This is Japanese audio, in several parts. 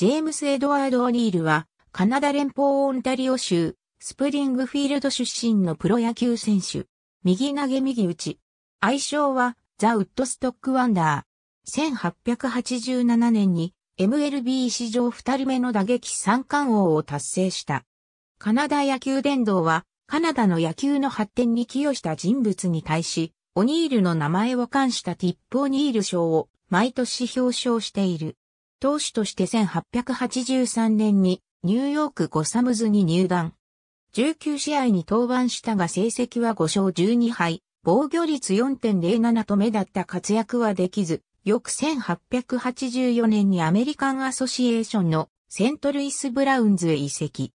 ジェームス・エドワード・オニールは、カナダ連邦オンタリオ州、スプリングフィールド出身のプロ野球選手。右投げ右打ち。愛称は、ザ・ウッドストック・ワンダー。1887年に、MLB 史上2人目の打撃三冠王を達成した。カナダ野球殿堂は、カナダの野球の発展に寄与した人物に対し、オニールの名前を冠したティップ・オニール賞を毎年表彰している。投手として1883年にニューヨークゴサムズに入団。19試合に登板したが成績は5勝12敗、防御率4.07と目だった活躍はできず、翌1884年にアメリカンアソシエーションのセントルイス・ブラウンズへ移籍。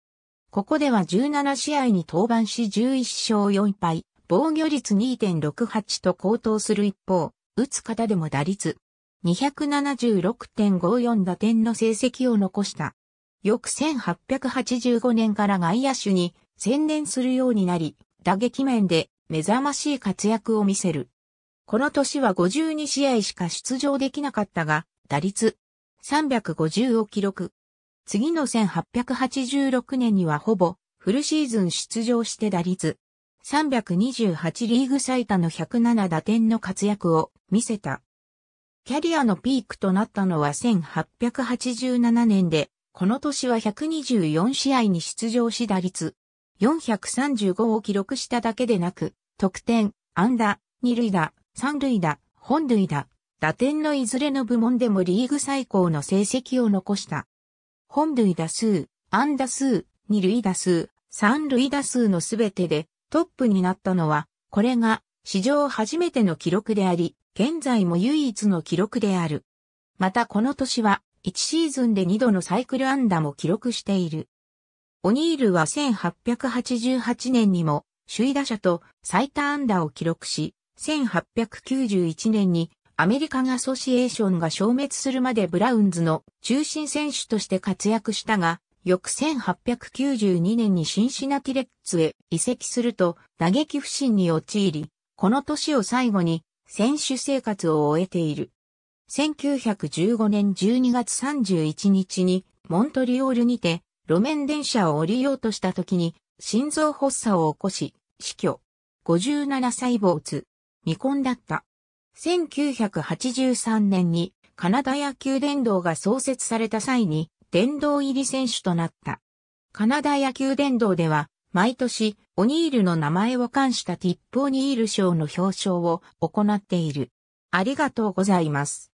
ここでは17試合に登板し11勝4敗、防御率2.68と高騰する一方、打つ方でも打率276.54打点の成績を残した。翌1885年から外野手に専念するようになり、打撃面で目覚ましい活躍を見せる。この年は52試合しか出場できなかったが、打率350を記録。次の1886年にはほぼフルシーズン出場して打率328リーグ最多の107打点の活躍を見せた。キャリアのピークとなったのは1887年で、この年は124試合に出場し打率435を記録しただけでなく、得点、安打、二塁打、三塁打、本塁打、打点のいずれの部門でもリーグ最高の成績を残した。本塁打数、安打数、二塁打数、三塁打数のすべてでトップになったのは、これが史上初めての記録であり、現在も唯一の記録である。またこの年は、1シーズンで2度のサイクル安打も記録している。オニールは1888年にも、首位打者と最多安打を記録し、1891年にアメリカがソシエーションが消滅するまでブラウンズの中心選手として活躍したが、翌1892年にシンシナティレッツへ移籍すると打撃不振に陥り、この年を最後に選手生活を終えている。1915年12月31日にモントリオールにて路面電車を降りようとした時に心臓発作を起こし死去。57歳没。未婚だった。1983年にカナダ野球殿堂が創設された際に殿堂入り選手となった。カナダ野球殿堂では毎年オニールの名前を冠したティップ・オニール賞の表彰を行っている。ありがとうございます。